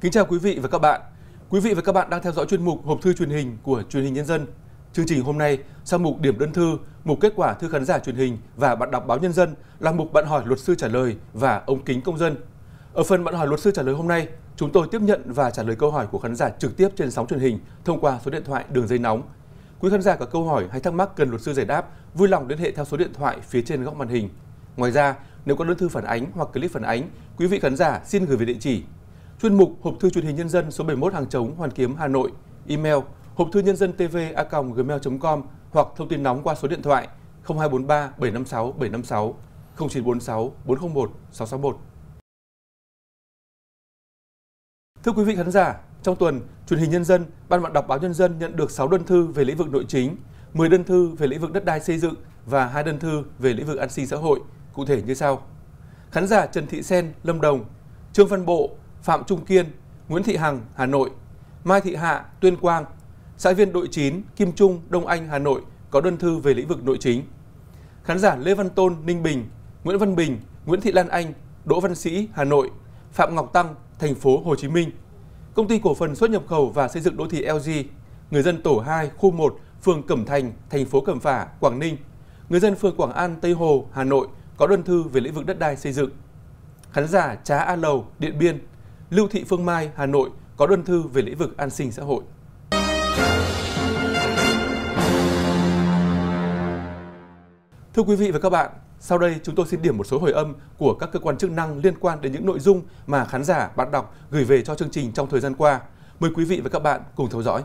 Kính chào quý vị và các bạn. Quý vị và các bạn đang theo dõi chuyên mục Hộp thư truyền hình của Truyền hình Nhân dân. Chương trình hôm nay, sau mục điểm đơn thư, mục kết quả thư khán giả truyền hình và bạn đọc báo Nhân dân là mục bạn hỏi luật sư trả lời và ống kính công dân. Ở phần bạn hỏi luật sư trả lời hôm nay, chúng tôi tiếp nhận và trả lời câu hỏi của khán giả trực tiếp trên sóng truyền hình thông qua số điện thoại đường dây nóng. Quý khán giả có câu hỏi hay thắc mắc cần luật sư giải đáp, vui lòng liên hệ theo số điện thoại phía trên góc màn hình. Ngoài ra, nếu có đơn thư phản ánh hoặc clip phản ánh, quý vị khán giả xin gửi về địa chỉ chuyên mục Hộp thư truyền hình nhân dân số 71 Hàng Chống, Hoàn Kiếm, Hà Nội, email hộp thư nhân dân tv a gmail.com hoặc thông tin nóng qua số điện thoại 0243 756 756 0946 401 661. Thưa quý vị khán giả, trong tuần, truyền hình Nhân dân, Ban bạn đọc báo Nhân dân nhận được 6 đơn thư về lĩnh vực nội chính, 10 đơn thư về lĩnh vực đất đai xây dựng và 2 đơn thư về lĩnh vực an sinh xã hội, cụ thể như sau. Khán giả Trần Thị Sen, Lâm Đồng, Trương Văn Bộ, Phạm Trung Kiên, Nguyễn Thị Hằng, Hà Nội, Mai Thị Hạ, Tuyên Quang, xã viên đội 9, Kim Trung, Đông Anh, Hà Nội có đơn thư về lĩnh vực nội chính. Khán giả Lê Văn Tôn, Ninh Bình, Nguyễn Văn Bình, Nguyễn Thị Lan Anh, Đỗ Văn Sĩ, Hà Nội, Phạm Ngọc Tăng, thành phố Hồ Chí Minh, Công ty cổ phần xuất nhập khẩu và xây dựng đô thị LG, người dân tổ 2, khu 1, phường Cẩm Thành, thành phố Cẩm Phả, Quảng Ninh, người dân phường Quảng An, Tây Hồ, Hà Nội có đơn thư về lĩnh vực đất đai xây dựng. Khán giả Trá A Lầu, Điện Biên, Lưu Thị Phương Mai, Hà Nội có đơn thư về lĩnh vực an sinh xã hội. Thưa quý vị và các bạn, sau đây chúng tôi xin điểm một số hồi âm của các cơ quan chức năng liên quan đến những nội dung mà khán giả, bạn đọc gửi về cho chương trình trong thời gian qua. Mời quý vị và các bạn cùng theo dõi.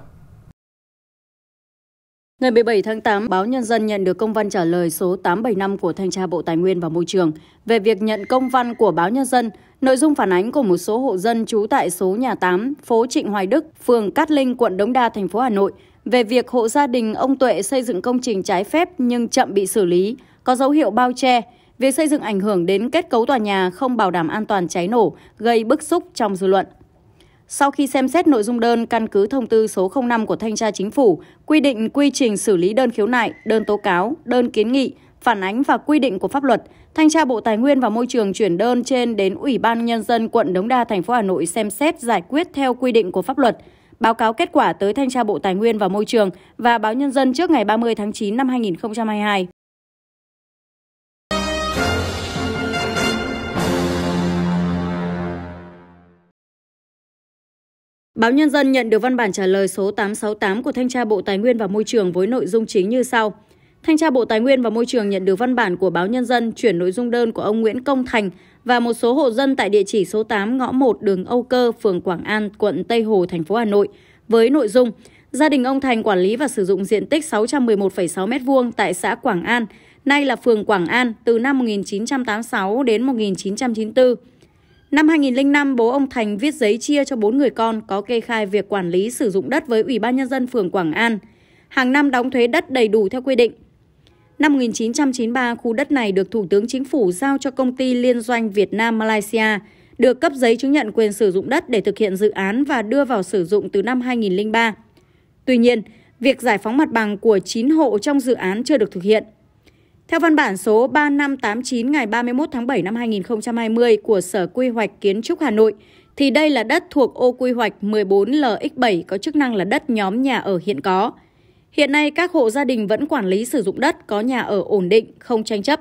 Ngày 17 tháng 8, báo Nhân dân nhận được công văn trả lời số 875 của Thanh tra Bộ Tài nguyên và Môi trường về việc nhận công văn của báo Nhân dân, nội dung phản ánh của một số hộ dân trú tại số nhà 8, phố Trịnh Hoài Đức, phường Cát Linh, quận Đống Đa, thành phố Hà Nội về việc hộ gia đình ông Tuệ xây dựng công trình trái phép nhưng chậm bị xử lý, có dấu hiệu bao che. Việc xây dựng ảnh hưởng đến kết cấu tòa nhà không bảo đảm an toàn cháy nổ, gây bức xúc trong dư luận. Sau khi xem xét nội dung đơn căn cứ thông tư số 05 của Thanh tra Chính phủ, quy định quy trình xử lý đơn khiếu nại, đơn tố cáo, đơn kiến nghị, phản ánh và quy định của pháp luật, Thanh tra Bộ Tài nguyên và Môi trường chuyển đơn trên đến Ủy ban Nhân dân quận Đống Đa, thành phố Hà Nội xem xét giải quyết theo quy định của pháp luật, báo cáo kết quả tới Thanh tra Bộ Tài nguyên và Môi trường và báo Nhân dân trước ngày 30 tháng 9 năm 2022. Báo Nhân dân nhận được văn bản trả lời số 868 của Thanh tra Bộ Tài nguyên và Môi trường với nội dung chính như sau. Thanh tra Bộ Tài nguyên và Môi trường nhận được văn bản của Báo Nhân dân chuyển nội dung đơn của ông Nguyễn Công Thành và một số hộ dân tại địa chỉ số 8 ngõ 1 đường Âu Cơ, phường Quảng An, quận Tây Hồ, thành phố Hà Nội với nội dung Gia đình ông Thành quản lý và sử dụng diện tích 611,6 m2 tại xã Quảng An, nay là phường Quảng An từ năm 1986 đến 1994. Năm 2005, bố ông Thành viết giấy chia cho bốn người con có kê khai việc quản lý sử dụng đất với Ủy ban Nhân dân phường Quảng An. Hàng năm đóng thuế đất đầy đủ theo quy định. Năm 1993, khu đất này được Thủ tướng Chính phủ giao cho công ty liên doanh Việt Nam Malaysia, được cấp giấy chứng nhận quyền sử dụng đất để thực hiện dự án và đưa vào sử dụng từ năm 2003. Tuy nhiên, việc giải phóng mặt bằng của 9 hộ trong dự án chưa được thực hiện – theo văn bản số 3589 ngày 31 tháng 7 năm 2020 của Sở Quy hoạch Kiến trúc Hà Nội, thì đây là đất thuộc ô quy hoạch 14LX7 có chức năng là đất nhóm nhà ở hiện có. Hiện nay, các hộ gia đình vẫn quản lý sử dụng đất có nhà ở ổn định, không tranh chấp.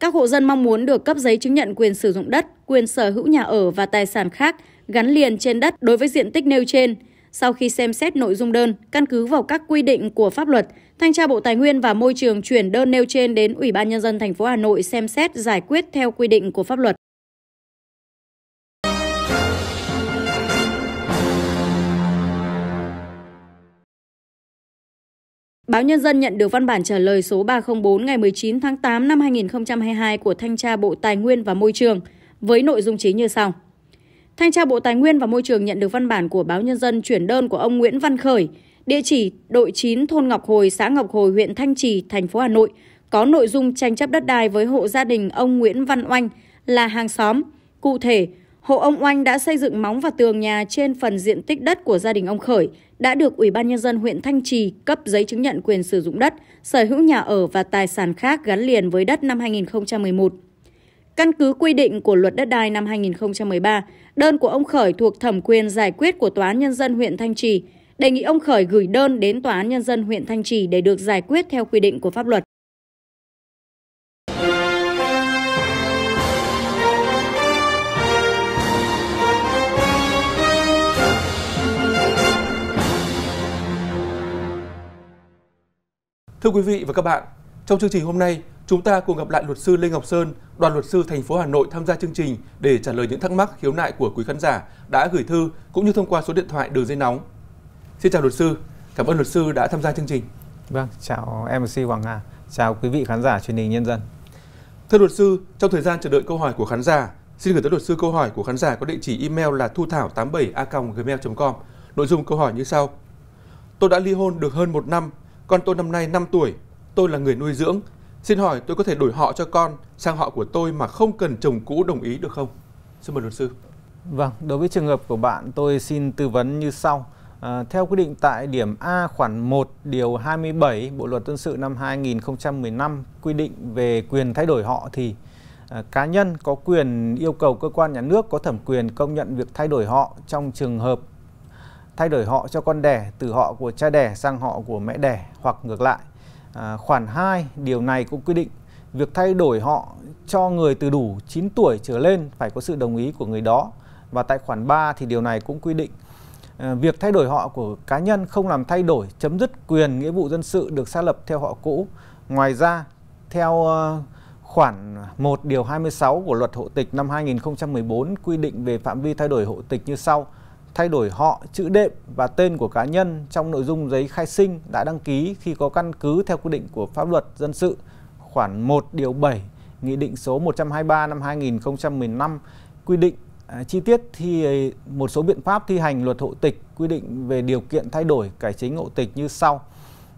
Các hộ dân mong muốn được cấp giấy chứng nhận quyền sử dụng đất, quyền sở hữu nhà ở và tài sản khác gắn liền trên đất đối với diện tích nêu trên – sau khi xem xét nội dung đơn, căn cứ vào các quy định của pháp luật, Thanh tra Bộ Tài nguyên và Môi trường chuyển đơn nêu trên đến Ủy ban nhân dân thành phố Hà Nội xem xét giải quyết theo quy định của pháp luật. Báo Nhân dân nhận được văn bản trả lời số 304 ngày 19 tháng 8 năm 2022 của Thanh tra Bộ Tài nguyên và Môi trường với nội dung chính như sau. Thanh tra Bộ Tài nguyên và Môi trường nhận được văn bản của báo Nhân dân chuyển đơn của ông Nguyễn Văn Khởi, địa chỉ đội 9 thôn Ngọc Hồi, xã Ngọc Hồi, huyện Thanh Trì, thành phố Hà Nội, có nội dung tranh chấp đất đai với hộ gia đình ông Nguyễn Văn Oanh là hàng xóm. Cụ thể, hộ ông Oanh đã xây dựng móng và tường nhà trên phần diện tích đất của gia đình ông Khởi, đã được Ủy ban Nhân dân huyện Thanh Trì cấp giấy chứng nhận quyền sử dụng đất, sở hữu nhà ở và tài sản khác gắn liền với đất năm 2011. Căn cứ quy định của luật đất đai năm 2013, đơn của ông Khởi thuộc thẩm quyền giải quyết của Tòa án Nhân dân huyện Thanh Trì, đề nghị ông Khởi gửi đơn đến Tòa án Nhân dân huyện Thanh Trì để được giải quyết theo quy định của pháp luật. Thưa quý vị và các bạn, trong chương trình hôm nay, Chúng ta cùng gặp lại luật sư Lê Ngọc Sơn, đoàn luật sư thành phố Hà Nội tham gia chương trình để trả lời những thắc mắc khiếu nại của quý khán giả đã gửi thư cũng như thông qua số điện thoại đường dây nóng. Xin chào luật sư, cảm ơn luật sư đã tham gia chương trình. Vâng, chào MC Hoàng Hà, chào quý vị khán giả truyền hình nhân dân. Thưa luật sư, trong thời gian chờ đợi câu hỏi của khán giả, xin gửi tới luật sư câu hỏi của khán giả có địa chỉ email là thu thảo 87 a gmail com Nội dung câu hỏi như sau. Tôi đã ly hôn được hơn một năm, con tôi năm nay 5 tuổi, tôi là người nuôi dưỡng, Xin hỏi tôi có thể đổi họ cho con sang họ của tôi mà không cần chồng cũ đồng ý được không? Xin mời luật sư. Vâng, đối với trường hợp của bạn tôi xin tư vấn như sau. À, theo quy định tại điểm A khoản 1 điều 27 Bộ luật dân sự năm 2015 quy định về quyền thay đổi họ thì à, cá nhân có quyền yêu cầu cơ quan nhà nước có thẩm quyền công nhận việc thay đổi họ trong trường hợp thay đổi họ cho con đẻ từ họ của cha đẻ sang họ của mẹ đẻ hoặc ngược lại. À, khoản 2 điều này cũng quy định việc thay đổi họ cho người từ đủ 9 tuổi trở lên phải có sự đồng ý của người đó. Và tại khoản 3 thì điều này cũng quy định à, việc thay đổi họ của cá nhân không làm thay đổi chấm dứt quyền nghĩa vụ dân sự được xác lập theo họ cũ. Ngoài ra, theo ờ, khoản 1 điều 26 của luật hộ tịch năm 2014 quy định về phạm vi thay đổi hộ tịch như sau – thay đổi họ, chữ đệm và tên của cá nhân trong nội dung giấy khai sinh đã đăng ký khi có căn cứ theo quy định của pháp luật dân sự khoản 1 điều 7 Nghị định số 123 năm 2015 quy định à, chi tiết thì à, một số biện pháp thi hành luật hộ tịch quy định về điều kiện thay đổi cải chính hộ tịch như sau.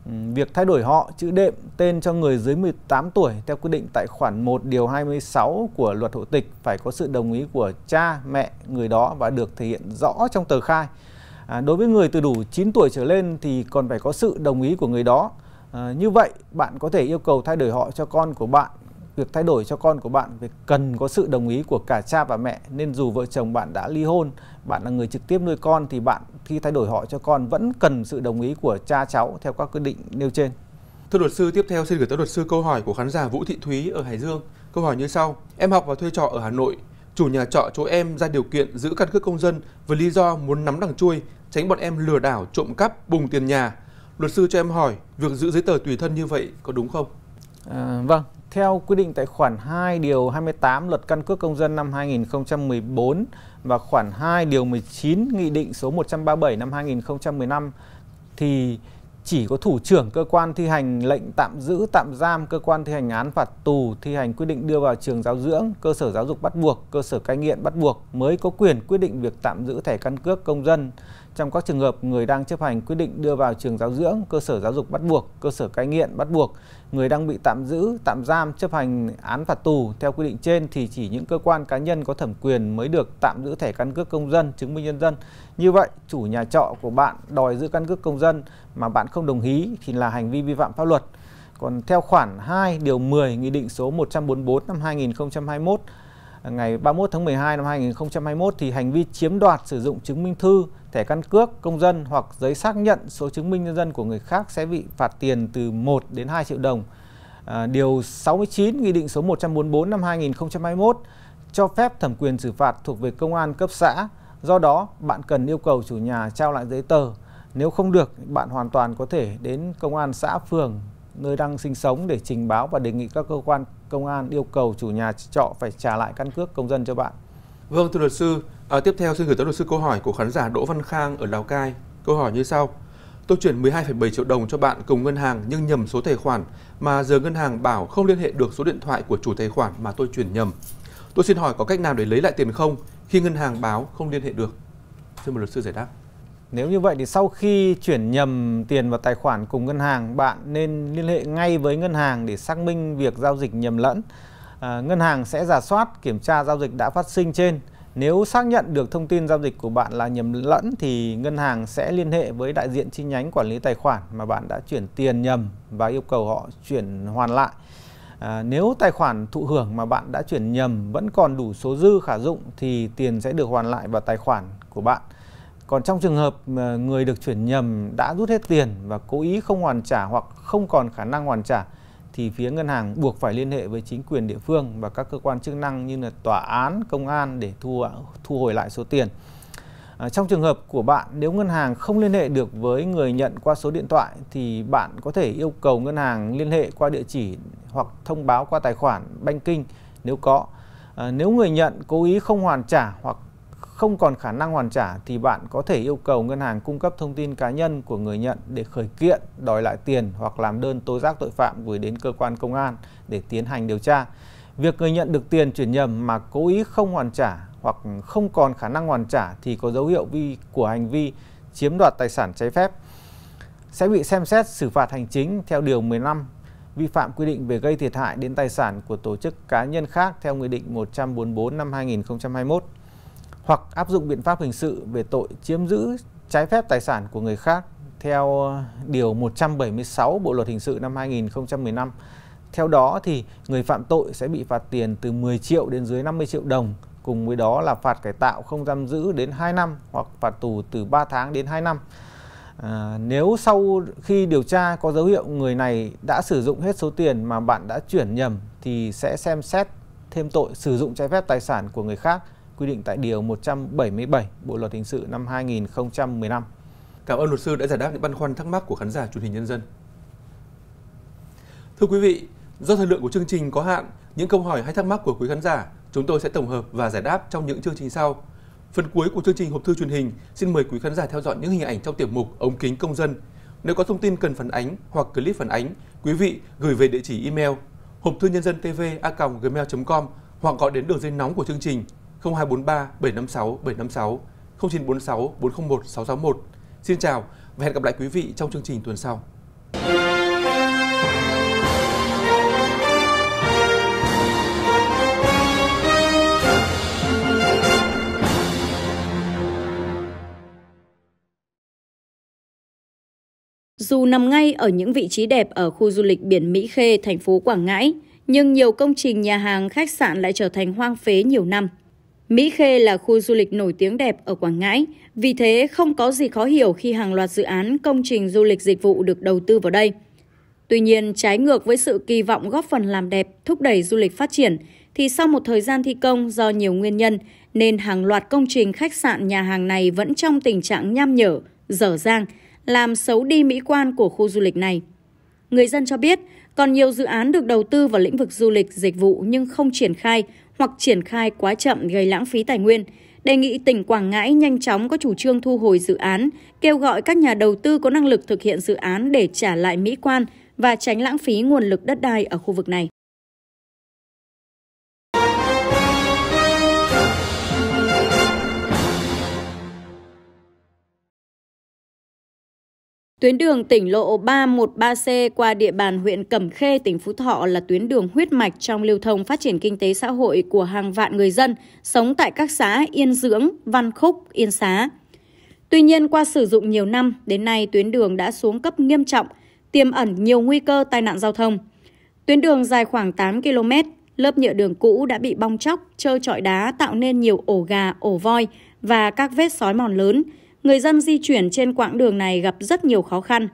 Việc thay đổi họ, chữ đệm, tên cho người dưới 18 tuổi theo quy định tại khoản 1 điều 26 của luật hộ tịch phải có sự đồng ý của cha, mẹ người đó và được thể hiện rõ trong tờ khai. À, đối với người từ đủ 9 tuổi trở lên thì còn phải có sự đồng ý của người đó. À, như vậy, bạn có thể yêu cầu thay đổi họ cho con của bạn việc thay đổi cho con của bạn về cần có sự đồng ý của cả cha và mẹ nên dù vợ chồng bạn đã ly hôn bạn là người trực tiếp nuôi con thì bạn khi thay đổi họ cho con vẫn cần sự đồng ý của cha cháu theo các quyết định nêu trên thưa luật sư tiếp theo xin gửi tới luật sư câu hỏi của khán giả Vũ Thị Thúy ở Hải Dương câu hỏi như sau em học và thuê trọ ở Hà Nội chủ nhà trọ chỗ em ra điều kiện giữ căn cước công dân với lý do muốn nắm đằng chui tránh bọn em lừa đảo trộm cắp bùng tiền nhà luật sư cho em hỏi việc giữ giấy tờ tùy thân như vậy có đúng không à, vâng theo quy định tại khoản 2 điều 28 Luật căn cước công dân năm 2014 và khoản 2 điều 19 Nghị định số 137 năm 2015 thì chỉ có thủ trưởng cơ quan thi hành lệnh tạm giữ tạm giam cơ quan thi hành án phạt tù thi hành quyết định đưa vào trường giáo dưỡng cơ sở giáo dục bắt buộc cơ sở cai nghiện bắt buộc mới có quyền quyết định việc tạm giữ thẻ căn cước công dân trong các trường hợp người đang chấp hành quyết định đưa vào trường giáo dưỡng, cơ sở giáo dục bắt buộc, cơ sở cai nghiện bắt buộc, người đang bị tạm giữ, tạm giam chấp hành án phạt tù theo quy định trên thì chỉ những cơ quan cá nhân có thẩm quyền mới được tạm giữ thẻ căn cước công dân, chứng minh nhân dân. Như vậy, chủ nhà trọ của bạn đòi giữ căn cước công dân mà bạn không đồng ý thì là hành vi vi phạm pháp luật. Còn theo khoản 2 điều 10 Nghị định số 144 năm 2021 ngày 31 tháng 12 năm 2021 thì hành vi chiếm đoạt sử dụng chứng minh thư, thẻ căn cước công dân hoặc giấy xác nhận số chứng minh nhân dân của người khác sẽ bị phạt tiền từ 1 đến 2 triệu đồng. À, điều 69 Nghị định số 144 năm 2021 cho phép thẩm quyền xử phạt thuộc về công an cấp xã. Do đó, bạn cần yêu cầu chủ nhà trao lại giấy tờ. Nếu không được, bạn hoàn toàn có thể đến công an xã phường nơi đang sinh sống để trình báo và đề nghị các cơ quan công an yêu cầu chủ nhà trọ phải trả lại căn cước công dân cho bạn. Vâng, thưa luật sư, à, tiếp theo xin gửi tới luật sư câu hỏi của khán giả Đỗ Văn Khang ở Lào Cai. Câu hỏi như sau. Tôi chuyển 12,7 triệu đồng cho bạn cùng ngân hàng nhưng nhầm số tài khoản mà giờ ngân hàng bảo không liên hệ được số điện thoại của chủ tài khoản mà tôi chuyển nhầm. Tôi xin hỏi có cách nào để lấy lại tiền không khi ngân hàng báo không liên hệ được? Xin mời luật sư giải đáp. Nếu như vậy thì sau khi chuyển nhầm tiền vào tài khoản cùng ngân hàng, bạn nên liên hệ ngay với ngân hàng để xác minh việc giao dịch nhầm lẫn. À, ngân hàng sẽ giả soát, kiểm tra giao dịch đã phát sinh trên. Nếu xác nhận được thông tin giao dịch của bạn là nhầm lẫn thì ngân hàng sẽ liên hệ với đại diện chi nhánh quản lý tài khoản mà bạn đã chuyển tiền nhầm và yêu cầu họ chuyển hoàn lại. À, nếu tài khoản thụ hưởng mà bạn đã chuyển nhầm vẫn còn đủ số dư khả dụng thì tiền sẽ được hoàn lại vào tài khoản của bạn. Còn trong trường hợp người được chuyển nhầm đã rút hết tiền và cố ý không hoàn trả hoặc không còn khả năng hoàn trả thì phía ngân hàng buộc phải liên hệ với chính quyền địa phương và các cơ quan chức năng như là tòa án, công an để thu thu hồi lại số tiền. À, trong trường hợp của bạn nếu ngân hàng không liên hệ được với người nhận qua số điện thoại thì bạn có thể yêu cầu ngân hàng liên hệ qua địa chỉ hoặc thông báo qua tài khoản banking nếu có. À, nếu người nhận cố ý không hoàn trả hoặc không còn khả năng hoàn trả thì bạn có thể yêu cầu ngân hàng cung cấp thông tin cá nhân của người nhận để khởi kiện, đòi lại tiền hoặc làm đơn tố giác tội phạm gửi đến cơ quan công an để tiến hành điều tra. Việc người nhận được tiền chuyển nhầm mà cố ý không hoàn trả hoặc không còn khả năng hoàn trả thì có dấu hiệu vi của hành vi chiếm đoạt tài sản trái phép sẽ bị xem xét xử phạt hành chính theo điều 15 vi phạm quy định về gây thiệt hại đến tài sản của tổ chức cá nhân khác theo Nghị định 144 năm 2021 hoặc áp dụng biện pháp hình sự về tội chiếm giữ trái phép tài sản của người khác theo ờ, điều 176 Bộ luật hình sự năm 2015. Theo đó thì người phạm tội sẽ bị phạt tiền từ 10 triệu đến dưới 50 triệu đồng, cùng với đó là phạt cải tạo không giam giữ đến 2 năm hoặc phạt tù từ 3 tháng đến 2 năm. À, nếu sau khi điều tra có dấu hiệu người này đã sử dụng hết số tiền mà bạn đã chuyển nhầm thì sẽ xem xét thêm tội sử dụng trái phép tài sản của người khác quy định tại Điều 177 Bộ Luật Hình sự năm 2015. Cảm ơn luật sư đã giải đáp những băn khoăn thắc mắc của khán giả truyền hình nhân dân. Thưa quý vị, do thời lượng của chương trình có hạn, những câu hỏi hay thắc mắc của quý khán giả chúng tôi sẽ tổng hợp và giải đáp trong những chương trình sau. Phần cuối của chương trình hộp thư truyền hình, xin mời quý khán giả theo dõi những hình ảnh trong tiểu mục ống kính công dân. Nếu có thông tin cần phản ánh hoặc clip phản ánh, quý vị gửi về địa chỉ email hộp thư nhân dân tv a gmail com hoặc gọi đến đường dây nóng của chương trình 0243 756 756, 0946 401 661. Xin chào và hẹn gặp lại quý vị trong chương trình tuần sau. Dù nằm ngay ở những vị trí đẹp ở khu du lịch biển Mỹ Khê, thành phố Quảng Ngãi, nhưng nhiều công trình nhà hàng, khách sạn lại trở thành hoang phế nhiều năm. Mỹ Khê là khu du lịch nổi tiếng đẹp ở Quảng Ngãi, vì thế không có gì khó hiểu khi hàng loạt dự án công trình du lịch dịch vụ được đầu tư vào đây. Tuy nhiên, trái ngược với sự kỳ vọng góp phần làm đẹp, thúc đẩy du lịch phát triển, thì sau một thời gian thi công do nhiều nguyên nhân, nên hàng loạt công trình khách sạn nhà hàng này vẫn trong tình trạng nham nhở, dở dang, làm xấu đi mỹ quan của khu du lịch này. Người dân cho biết, còn nhiều dự án được đầu tư vào lĩnh vực du lịch dịch vụ nhưng không triển khai hoặc triển khai quá chậm gây lãng phí tài nguyên. Đề nghị tỉnh Quảng Ngãi nhanh chóng có chủ trương thu hồi dự án, kêu gọi các nhà đầu tư có năng lực thực hiện dự án để trả lại mỹ quan và tránh lãng phí nguồn lực đất đai ở khu vực này. Tuyến đường tỉnh lộ 313C qua địa bàn huyện Cẩm Khê, tỉnh Phú Thọ là tuyến đường huyết mạch trong lưu thông phát triển kinh tế xã hội của hàng vạn người dân sống tại các xã Yên Dưỡng, Văn Khúc, Yên Xá. Tuy nhiên, qua sử dụng nhiều năm, đến nay tuyến đường đã xuống cấp nghiêm trọng, tiềm ẩn nhiều nguy cơ tai nạn giao thông. Tuyến đường dài khoảng 8 km, lớp nhựa đường cũ đã bị bong chóc, trơ trọi đá tạo nên nhiều ổ gà, ổ voi và các vết sói mòn lớn – người dân di chuyển trên quãng đường này gặp rất nhiều khó khăn.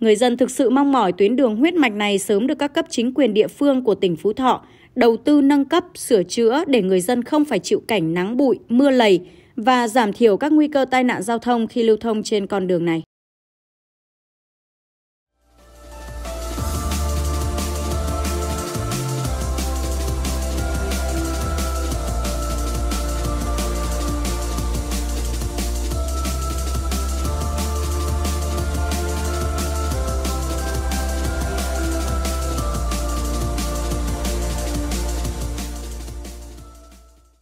Người dân thực sự mong mỏi tuyến đường huyết mạch này sớm được các cấp chính quyền địa phương của tỉnh Phú Thọ đầu tư nâng cấp, sửa chữa để người dân không phải chịu cảnh nắng bụi, mưa lầy và giảm thiểu các nguy cơ tai nạn giao thông khi lưu thông trên con đường này.